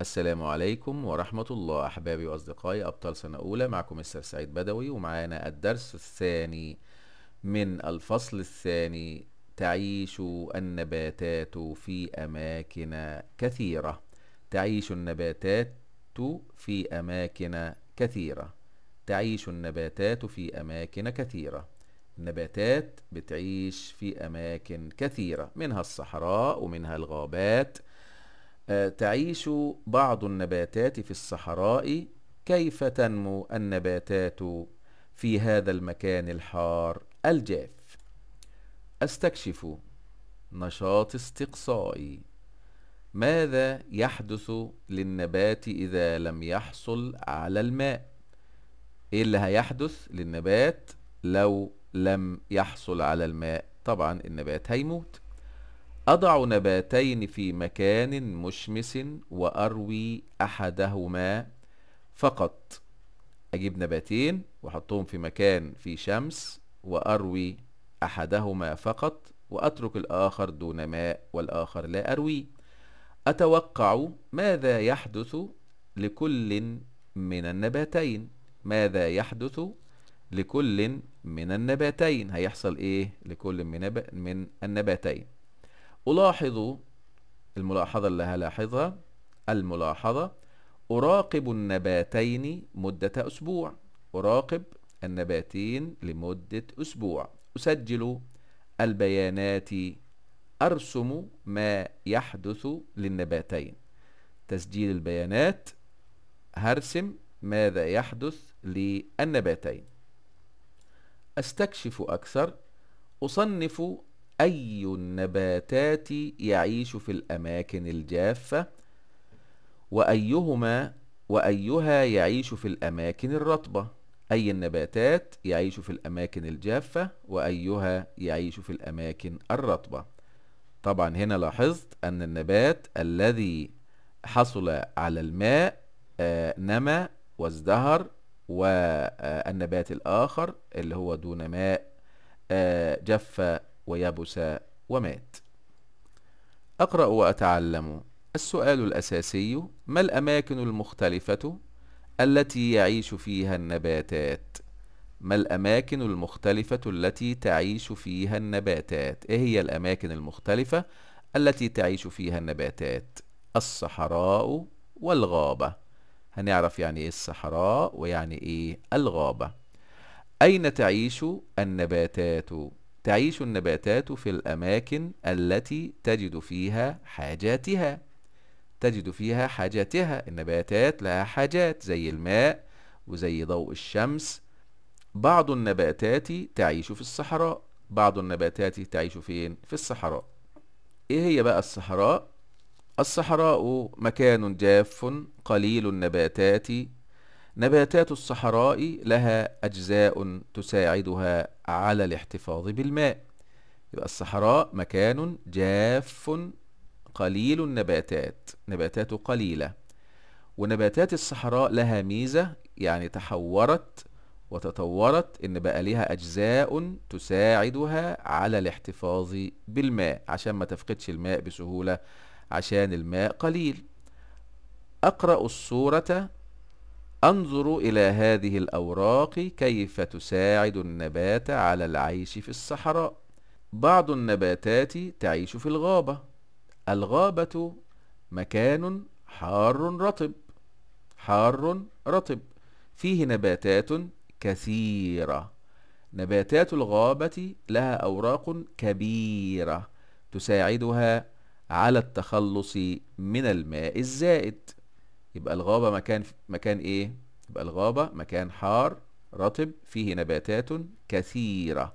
السلام عليكم ورحمة الله أحبابي وأصدقائي أبطال سنة أولى معكم مستر سعيد بدوي ومعانا الدرس الثاني من الفصل الثاني تعيش النباتات في أماكن كثيرة تعيش النباتات في أماكن كثيرة تعيش النباتات في أماكن كثيرة النباتات بتعيش في أماكن كثيرة منها الصحراء ومنها الغابات تعيش بعض النباتات في الصحراء كيف تنمو النباتات في هذا المكان الحار الجاف استكشف نشاط استقصائي ماذا يحدث للنبات اذا لم يحصل على الماء ايه اللي هيحدث للنبات لو لم يحصل على الماء طبعا النبات هيموت أضع نباتين في مكان مشمس وأروي أحدهما فقط أجيب نباتين وأحطهم في مكان فيه شمس وأروي أحدهما فقط وأترك الآخر دون ماء والآخر لا أرويه أتوقع ماذا يحدث لكل من النباتين ماذا يحدث لكل من النباتين هيحصل إيه لكل من النباتين ألاحظ الملاحظة اللي هلاحظها الملاحظة أراقب النباتين مدة أسبوع أراقب النباتين لمدة أسبوع أسجل البيانات أرسم ما يحدث للنباتين تسجيل البيانات هرسم ماذا يحدث للنباتين أستكشف أكثر أصنف أي النباتات يعيش في الأماكن الجافة وأيهما وأيها يعيش في الأماكن الرطبة أي النباتات يعيش في الأماكن الجافة وأيها يعيش في الأماكن الرطبة طبعا هنا لاحظت أن النبات الذي حصل على الماء آه، نمى وازدهر والنبات الآخر اللي هو دون ماء آه، جف ويبس ومات أقرأ وأتعلم السؤال الأساسي ما الأماكن المختلفة التي يعيش فيها النباتات ما الأماكن المختلفة التي تعيش فيها النباتات إيه هي الأماكن المختلفة التي تعيش فيها النباتات الصحراء والغابة هنعرف يعني إيه الصحراء ويعني إيه الغابة أين تعيش النباتات تعيش النباتات في الأماكن التي تجد فيها حاجاتها تجد فيها حاجاتها النباتات لها حاجات زي الماء وزي ضوء الشمس بعض النباتات تعيش في الصحراء بعض النباتات تعيش فين في الصحراء ايه هي بقى الصحراء الصحراء مكان جاف قليل النباتات نباتات الصحراء لها أجزاء تساعدها على الاحتفاظ بالماء يبقى الصحراء مكان جاف قليل النباتات نباتاته قليلة ونباتات الصحراء لها ميزة يعني تحورت وتطورت إن بقى لها أجزاء تساعدها على الاحتفاظ بالماء عشان ما تفقدش الماء بسهولة عشان الماء قليل أقرأ الصورة انظروا الى هذه الاوراق كيف تساعد النبات على العيش في الصحراء بعض النباتات تعيش في الغابه الغابه مكان حار رطب حار رطب فيه نباتات كثيره نباتات الغابه لها اوراق كبيره تساعدها على التخلص من الماء الزائد يبقى الغابة مكان مكان ايه؟ يبقى الغابة مكان حار رطب فيه نباتات كثيرة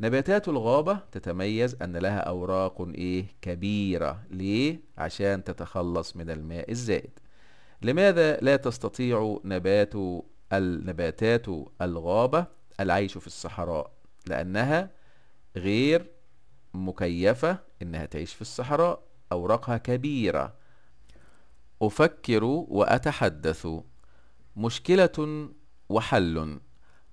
نباتات الغابة تتميز أن لها أوراق إيه؟ كبيرة ليه؟ عشان تتخلص من الماء الزائد لماذا لا تستطيع نبات النباتات الغابة العيش في الصحراء؟ لأنها غير مكيفة إنها تعيش في الصحراء أوراقها كبيرة أفكر وأتحدث مشكلة وحل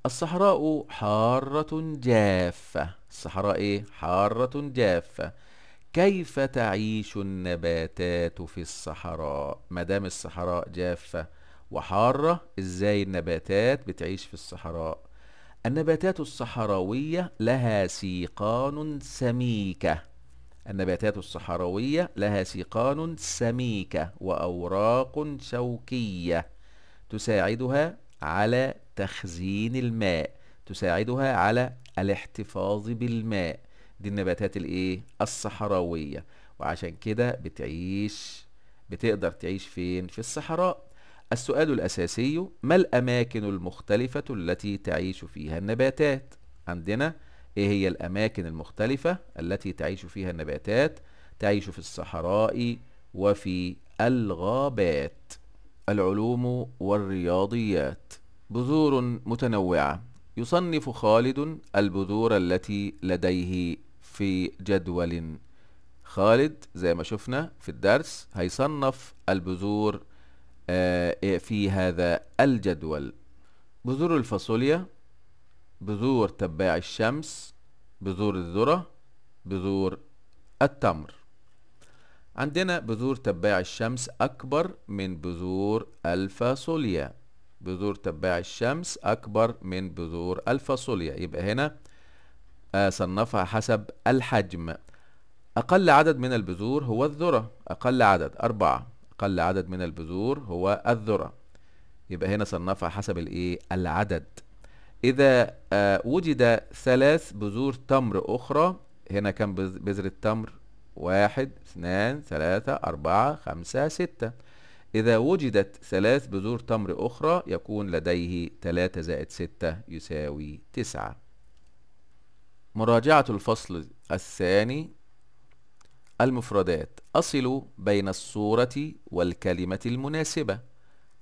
الصحراء حارة جافة الصحراء إيه؟ حارة جافة كيف تعيش النباتات في الصحراء مدام الصحراء جافة وحارة ازاي النباتات بتعيش في الصحراء النباتات الصحراوية لها سيقان سميكة النباتات الصحراوية لها سيقان سميكة وأوراق شوكية تساعدها على تخزين الماء تساعدها على الاحتفاظ بالماء دي النباتات الايه الصحراوية وعشان كده بتعيش بتقدر تعيش فين في الصحراء السؤال الأساسي ما الأماكن المختلفة التي تعيش فيها النباتات عندنا ايه هي الاماكن المختلفة التي تعيش فيها النباتات تعيش في الصحراء وفي الغابات العلوم والرياضيات بذور متنوعة يصنف خالد البذور التي لديه في جدول خالد زي ما شفنا في الدرس هيصنف البذور آه، في هذا الجدول بذور الفاصوليا بذور تباع الشمس بذور الذرة بذور التمر عندنا بذور تباع الشمس أكبر من بذور الفاصوليا بذور تباع الشمس أكبر من بذور الفاصوليا يبقى هنا آه، صنفها حسب الحجم أقل عدد من البذور هو الذرة أقل عدد أربعة أقل عدد من البذور هو الذرة يبقى هنا صنفها حسب الإيه العدد إذا آه، وجد ثلاث بذور تمر أخرى هنا كان بذرة تمر واحد اثنان ثلاثة أربعة خمسة ستة إذا وجدت ثلاث بذور تمر أخرى يكون لديه ثلاثة زائد ستة يساوي تسعة مراجعة الفصل الثاني المفردات أصل بين الصورة والكلمة المناسبة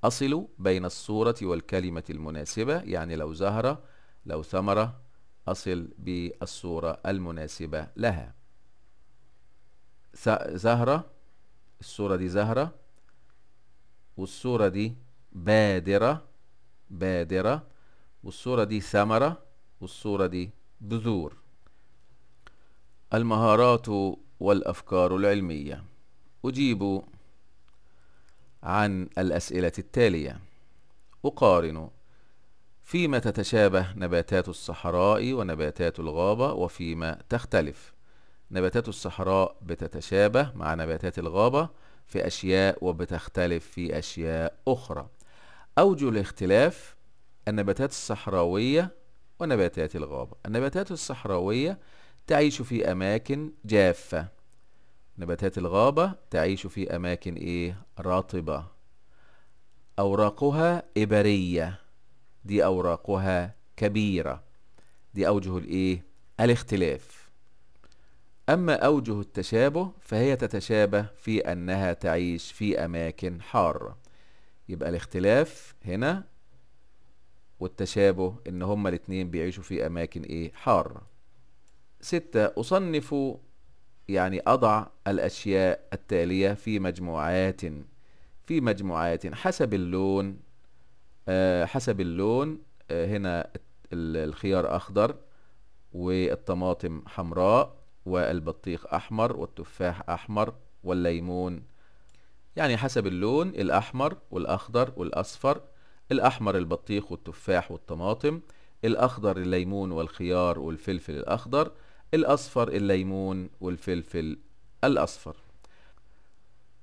أصل بين الصورة والكلمة المناسبة يعني لو زهرة لو ثمرة أصل بالصورة المناسبة لها زهرة الصورة دي زهرة والصورة دي بادرة بادرة والصورة دي ثمرة والصورة دي بذور المهارات والأفكار العلمية أجيب عن الأسئلة التالية أقارن فيما تتشابه نباتات الصحراء ونباتات الغابة وفيما تختلف نباتات الصحراء بتتشابه مع نباتات الغابة في أشياء وبتختلف في أشياء أخرى أوجه الاختلاف النباتات الصحراوية ونباتات الغابة النباتات الصحراوية تعيش في أماكن جافة نباتات الغابة تعيش في أماكن إيه رطبة أوراقها إبرية دي أوراقها كبيرة دي أوجه الإيه الاختلاف أما أوجه التشابه فهي تتشابه في أنها تعيش في أماكن حارة يبقى الاختلاف هنا والتشابه إن هما الاتنين بيعيشوا في أماكن إيه حارة ستة أصنف يعني أضع الأشياء التالية في مجموعات في مجموعات حسب اللون آه، حسب اللون آه، هنا الخيار أخضر والطماطم حمراء والبطيخ أحمر والتفاح أحمر والليمون يعني حسب اللون الأحمر والأخضر والأصفر الأحمر البطيخ والتفاح والطماطم الأخضر الليمون والخيار والفلفل الأخضر الأصفر الليمون والفلفل الأصفر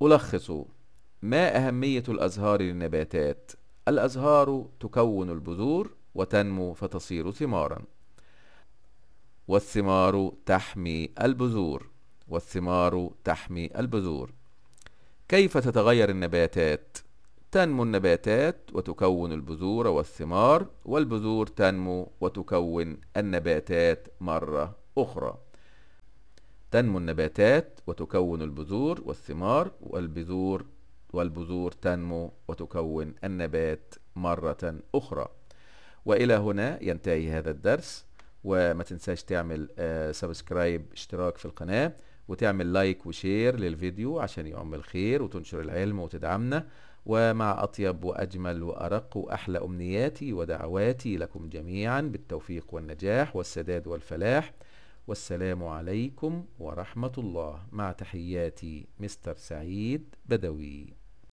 ألخص ما أهمية الأزهار للنباتات الأزهار تكون البذور وتنمو فتصير ثمارا والثمار تحمي البذور والثمار تحمي البذور كيف تتغير النباتات تنمو النباتات وتكون البذور والثمار والبذور تنمو وتكون النباتات مره أخرى تنمو النباتات وتكون البذور والثمار والبذور والبذور تنمو وتكون النبات مرة أخرى وإلى هنا ينتهي هذا الدرس وما تنساش تعمل سبسكرايب آه، اشتراك في القناة وتعمل لايك وشير للفيديو عشان يعم الخير وتنشر العلم وتدعمنا ومع أطيب وأجمل وأرق وأحلى أمنياتي ودعواتي لكم جميعا بالتوفيق والنجاح والسداد والفلاح والسلام عليكم ورحمة الله مع تحياتي مستر سعيد بدوي